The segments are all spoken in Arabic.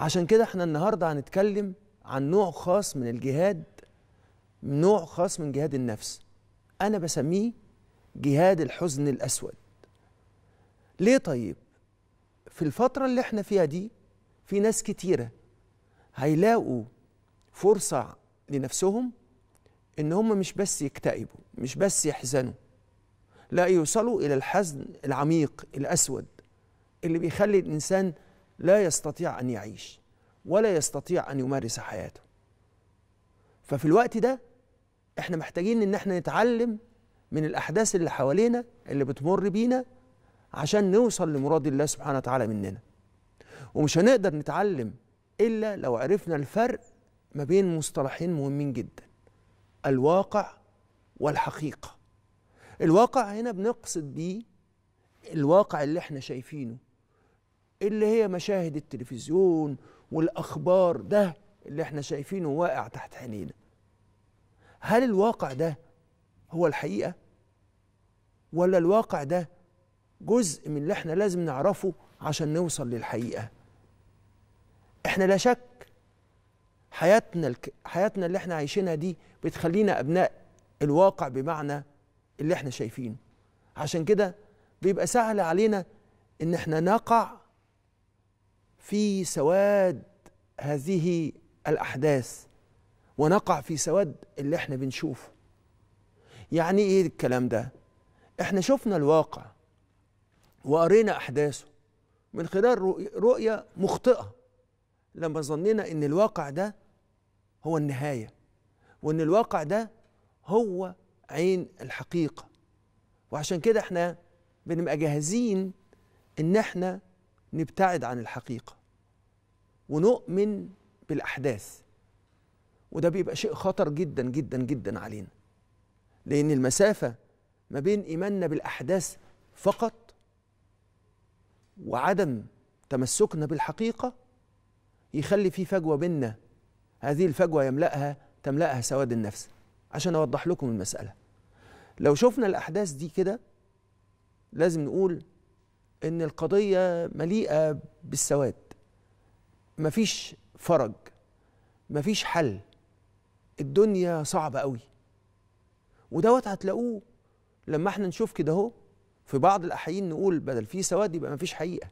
عشان كده احنا النهارده هنتكلم عن نوع خاص من الجهاد نوع خاص من جهاد النفس انا بسميه جهاد الحزن الاسود ليه طيب في الفتره اللي احنا فيها دي في ناس كتيره هيلاقوا فرصه لنفسهم ان هم مش بس يكتئبوا مش بس يحزنوا لا يوصلوا الى الحزن العميق الاسود اللي بيخلي الانسان لا يستطيع أن يعيش ولا يستطيع أن يمارس حياته ففي الوقت ده احنا محتاجين ان احنا نتعلم من الأحداث اللي حوالينا اللي بتمر بينا عشان نوصل لمراد الله سبحانه وتعالى مننا ومش هنقدر نتعلم إلا لو عرفنا الفرق ما بين مصطلحين مهمين جدا الواقع والحقيقة الواقع هنا بنقصد بيه الواقع اللي احنا شايفينه اللي هي مشاهد التلفزيون والاخبار ده اللي احنا شايفينه واقع تحت عينينا هل الواقع ده هو الحقيقه ولا الواقع ده جزء من اللي احنا لازم نعرفه عشان نوصل للحقيقه احنا لا شك حياتنا الك... حياتنا اللي احنا عايشينها دي بتخلينا ابناء الواقع بمعنى اللي احنا شايفينه عشان كده بيبقى سهل علينا ان احنا نقع في سواد هذه الاحداث ونقع في سواد اللي احنا بنشوفه يعني ايه الكلام ده احنا شفنا الواقع وقرينا احداثه من خلال رؤيه مخطئه لما ظننا ان الواقع ده هو النهايه وان الواقع ده هو عين الحقيقه وعشان كده احنا بنبقى جاهزين ان احنا نبتعد عن الحقيقه ونؤمن بالاحداث وده بيبقى شيء خطر جدا جدا جدا علينا لان المسافه ما بين ايماننا بالاحداث فقط وعدم تمسكنا بالحقيقه يخلي في فجوه بيننا هذه الفجوه يملاها تملاها سواد النفس عشان اوضح لكم المساله لو شفنا الاحداث دي كده لازم نقول ان القضيه مليئه بالسواد مفيش فرج مفيش حل الدنيا صعبة قوي ودوت هتلاقوه لما احنا نشوف كده اهو في بعض الأحيان نقول بدل في سواد يبقى مفيش حقيقة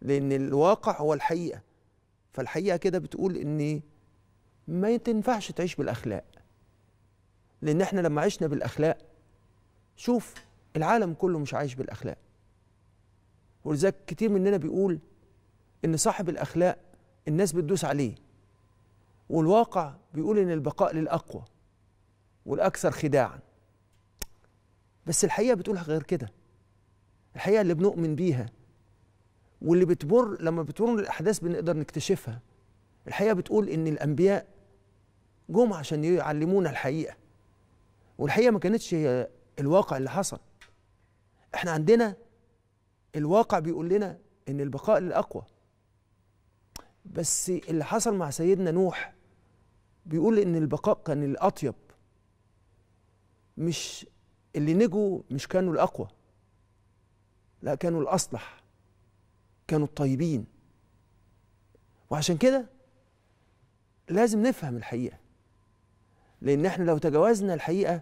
لأن الواقع هو الحقيقة فالحقيقة كده بتقول إن ما تنفعش تعيش بالأخلاق لأن احنا لما عشنا بالأخلاق شوف العالم كله مش عايش بالأخلاق ولذلك كتير مننا بيقول إن صاحب الأخلاق الناس بتدوس عليه والواقع بيقول ان البقاء للاقوى والاكثر خداعا بس الحقيقه بتقول غير كده الحقيقه اللي بنؤمن بيها واللي بتمر لما بتمر الاحداث بنقدر نكتشفها الحقيقه بتقول ان الانبياء جم عشان يعلمونا الحقيقه والحقيقه ما كانتش هي الواقع اللي حصل احنا عندنا الواقع بيقول لنا ان البقاء للاقوى بس اللي حصل مع سيدنا نوح بيقول ان البقاء كان الاطيب مش اللي نجوا مش كانوا الاقوى لا كانوا الاصلح كانوا الطيبين وعشان كده لازم نفهم الحقيقه لان احنا لو تجاوزنا الحقيقه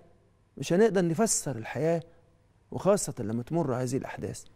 مش هنقدر نفسر الحياه وخاصه لما تمر هذه الاحداث